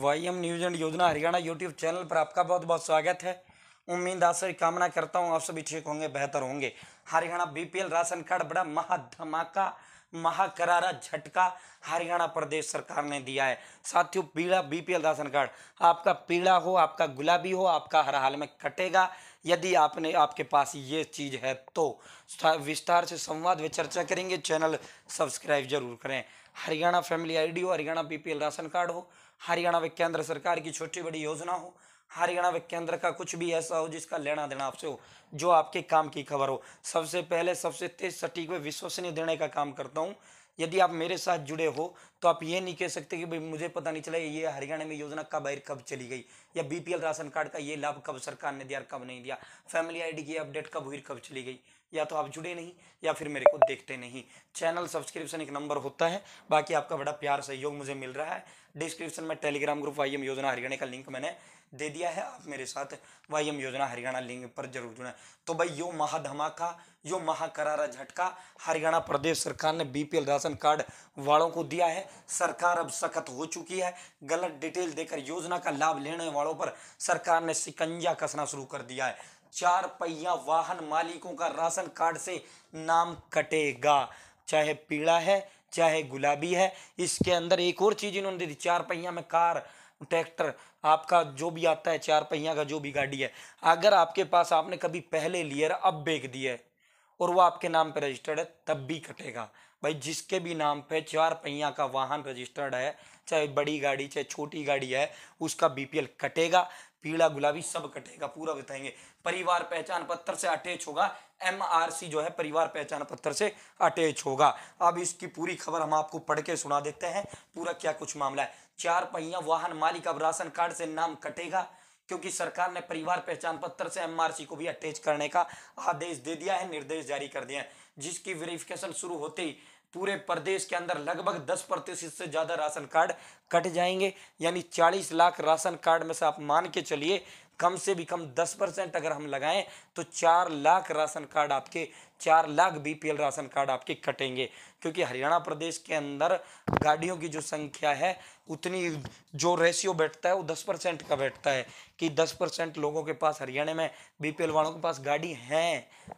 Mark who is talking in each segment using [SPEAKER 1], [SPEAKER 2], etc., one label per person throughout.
[SPEAKER 1] Y M news and योजना Haryana YouTube channel पर आपका बहुत बहुत स्वागत है उम्मीद आशा कामना करता हूँ आप सभी ठीक होंगे बेहतर होंगे हरियाणा बीपीएल राशन कार्ड बड़ा महा धमाका महाकरारा झटका हरियाणा प्रदेश सरकार ने दिया है साथियों पीला बीपीएल राशन कार्ड आपका पीला हो आपका गुलाबी हो आपका हर हाल में कटेगा यदि आपने आपके पास ये चीज़ है तो विस्तार से संवाद व चर्चा करेंगे चैनल सब्सक्राइब जरूर करें हरियाणा फैमिली आईडी हो हरियाणा बीपीएल राशन कार्ड हो हरियाणा व केंद्र सरकार की छोटी बड़ी योजना हो हरियाणा व केंद्र का कुछ भी ऐसा हो जिसका लेना देना आपसे हो जो आपके काम की खबर हो सबसे पहले सबसे तेज सटीक व विश्वसनीय देने का काम करता हूँ यदि आप मेरे साथ जुड़े हो तो आप ये नहीं कह सकते कि भाई मुझे पता नहीं चला ये हरियाणा में योजना कब आई कब चली गई या बीपीएल राशन कार्ड का ये लाभ कब सरकार ने दिया कब नहीं दिया फैमिली आईडी की अपडेट कब हुई कब चली गई या तो आप जुड़े नहीं या फिर मेरे को देखते नहीं चैनल सब्सक्रिप्शन एक नंबर होता है बाकी आपका बड़ा प्यार सहयोग मुझे मिल रहा है डिस्क्रिप्शन में टेलीग्राम ग्रुप आई योजना हरियाणा का लिंक मैंने दे दिया है आप मेरे साथ वाई एम योजना हरियाणा लिंक पर जरूर जुड़ें तो भाई यो महाधमाका यो महाकरारा झटका हरियाणा प्रदेश सरकार ने बीपीएल राशन कार्ड वालों को दिया है सरकार अब सख्त हो चुकी है गलत डिटेल देकर योजना का लाभ लेने वालों पर सरकार ने शिकंजा कसना शुरू कर दिया है चार पहिया वाहन मालिकों का राशन कार्ड से नाम कटेगा चाहे पीड़ा है चाहे गुलाबी है इसके अंदर एक और चीज़ इन्होंने दी चार पहिया में कार ट्रैक्टर आपका जो भी आता है चार पहिया का जो भी गाड़ी है अगर आपके पास आपने कभी पहले लिया है अब बेच दिया है और वो आपके नाम पर रजिस्टर्ड है तब भी कटेगा भाई जिसके भी नाम पे चार पहिया का वाहन रजिस्टर्ड है चाहे बड़ी गाड़ी चाहे छोटी गाड़ी है उसका बीपीएल कटेगा पीला गुलाबी सब कटेगा पूरा बताएंगे परिवार पहचान पत्र से अटैच होगा एमआरसी जो है परिवार पहचान पत्र से अटैच होगा अब इसकी पूरी खबर हम आपको पढ़ के सुना देते हैं पूरा क्या कुछ मामला है चार पहिया वाहन मालिक अब राशन कार्ड से नाम कटेगा क्योंकि सरकार ने परिवार पहचान पत्र से एमआरसी को भी अटैच करने का आदेश दे दिया है निर्देश जारी कर दिया है जिसकी वेरिफिकेशन शुरू होते ही पूरे प्रदेश के अंदर लगभग दस प्रतिशत से ज़्यादा राशन कार्ड कट जाएंगे यानी चालीस लाख राशन कार्ड में से आप मान के चलिए कम से भी कम दस परसेंट अगर हम लगाएं तो चार लाख राशन कार्ड आपके चार लाख बीपीएल राशन कार्ड आपके कटेंगे क्योंकि हरियाणा प्रदेश के अंदर गाड़ियों की जो संख्या है उतनी जो रेशियो बैठता है वो दस परसेंट का बैठता है कि दस परसेंट लोगों के पास हरियाणा में बीपीएल वालों के पास गाड़ी है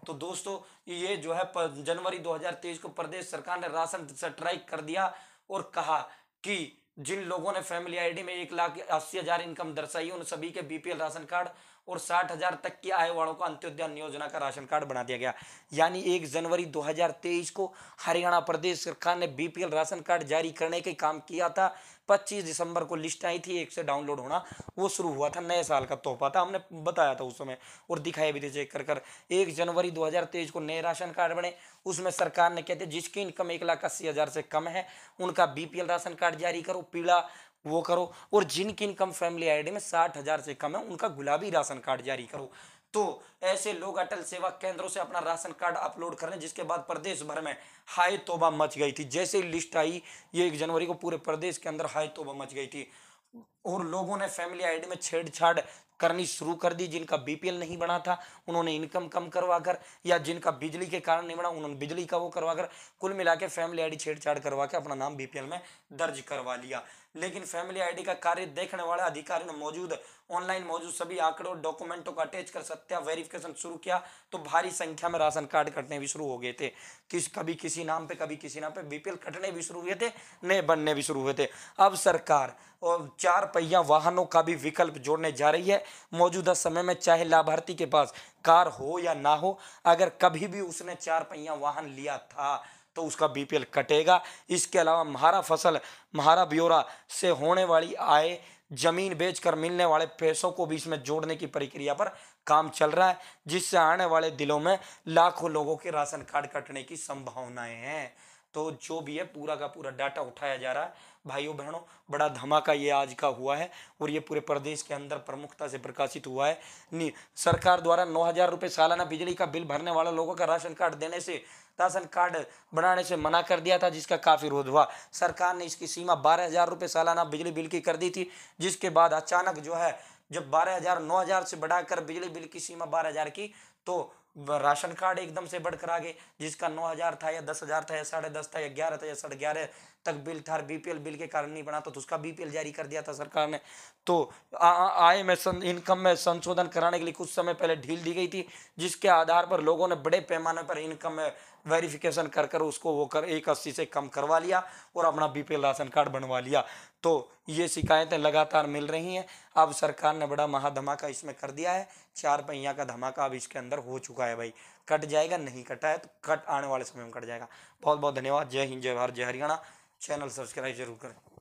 [SPEAKER 1] तो दोस्तों ये जो है जनवरी दो को प्रदेश सरकार ने राशन स्ट्राइक कर दिया और कहा कि जिन लोगों ने फैमिली आईडी में एक लाख अस्सी हजार इनकम दर्शाई उन सभी के बीपीएल राशन कार्ड और साठ हजार तक की आय वालों को अंत्योदय योजना का राशन कार्ड बना दिया गया यानी एक जनवरी 2023 को हरियाणा प्रदेश सरकार ने बीपीएल राशन कार्ड जारी करने का काम किया था 25 दिसंबर को लिस्ट आई थी एक से डाउनलोड होना वो शुरू हुआ था नए साल का तोहफा था हमने बताया था उस समय और दिखाया भी थे चेक कर कर एक जनवरी 2023 को नए राशन कार्ड बने उसमें सरकार ने कहते जिसकी इनकम एक लाख अस्सी हज़ार से कम है उनका बीपीएल राशन कार्ड जारी करो पीला वो करो और जिनकी इनकम फैमिली आईडी में साठ हज़ार से कम है उनका गुलाबी राशन कार्ड जारी करो तो ऐसे लोग अटल सेवा केंद्रों से अपना राशन कार्ड अपलोड करें जिसके बाद प्रदेश भर में हाय तोबा मच गई थी जैसे लिस्ट आई ये एक जनवरी को पूरे प्रदेश के अंदर हाय तोबा मच गई थी और लोगों ने फैमिली आईडी में छेड़छाड़ करनी शुरू कर दी जिनका बीपीएल नहीं बना था उन्होंने इनकम कम करवा कर या जिनका बिजली के कारण नहीं बना उन्होंने बिजली का वो करवा कर कुल मिला के फैमिली आईडी छेड़छाड़ करवा के अपना नाम बीपीएल में दर्ज करवा लिया लेकिन फैमिली आईडी का कार्य देखने वाले अधिकारी ने मौजूद ऑनलाइन मौजूद सभी आंकड़ों डॉक्यूमेंटों को अटैच कर सत्या वेरिफिकेशन शुरू किया तो भारी संख्या में राशन कार्ड कटने भी शुरू हो गए थे किस कभी किसी नाम पे कभी किसी नाम पे बीपीएल कटने भी शुरू हुए थे नए बनने भी शुरू हुए थे अब सरकार और चार पहिया वाहनों का भी विकल्प जोड़ने जा रही है मौजूदा समय में चाहे लाभार्थी के पास कार हो या ना हो अगर कभी भी उसने चार पहिया वाहन लिया था तो उसका बीपीएल कटेगा इसके अलावा महारा फसल महारा ब्योरा से होने वाली आय जमीन बेचकर मिलने वाले पैसों को भी इसमें जोड़ने की प्रक्रिया पर काम चल रहा है जिससे आने वाले दिनों में लाखों लोगों के राशन कार्ड कटने की संभावनाएं हैं तो जो भी है पूरा का पूरा डाटा उठाया जा रहा है भाइयों बहनों बड़ा धमाका ये आज का हुआ है और ये पूरे प्रदेश के अंदर प्रमुखता से प्रकाशित हुआ है सरकार द्वारा नौ हज़ार रुपये सालाना बिजली का बिल भरने वाले लोगों का राशन कार्ड देने से राशन कार्ड बनाने से मना कर दिया था जिसका काफ़ी विरोध हुआ सरकार ने इसकी सीमा बारह हज़ार रुपये सालाना बिजली बिल की कर दी थी जिसके बाद अचानक जो है जब बारह हज़ार नौ हज़ार से बढ़ाकर बिजली बिल की सीमा बारह हज़ार की तो राशन कार्ड एकदम से बढ़कर आ गए जिसका नौ हज़ार था या दस हज़ार था या साढ़े दस था या ग्यारह था या साढ़े ग्यारह तक बिल था बीपीएल बिल के कारण नहीं बना तो, तो उसका बीपीएल जारी कर दिया था सरकार ने तो आय में सं इनकम में संशोधन कराने के लिए कुछ समय पहले ढील दी गई थी जिसके आधार पर लोगों ने बड़े पैमाने पर इनकम में वेरिफिकेशन कर कर उसको वो कर एक अस्सी से कम करवा लिया और अपना बीपीएल राशन कार्ड बनवा लिया तो ये शिकायतें लगातार मिल रही हैं अब सरकार ने बड़ा महाधमाका इसमें कर दिया है चार पहिया का धमाका अब इसके अंदर हो चुका है भाई कट जाएगा नहीं कटा है तो कट आने वाले समय में कट जाएगा बहुत बहुत धन्यवाद जय हिंद जय भारत जय हरियाणा चैनल सब्सक्राइब जरूर करें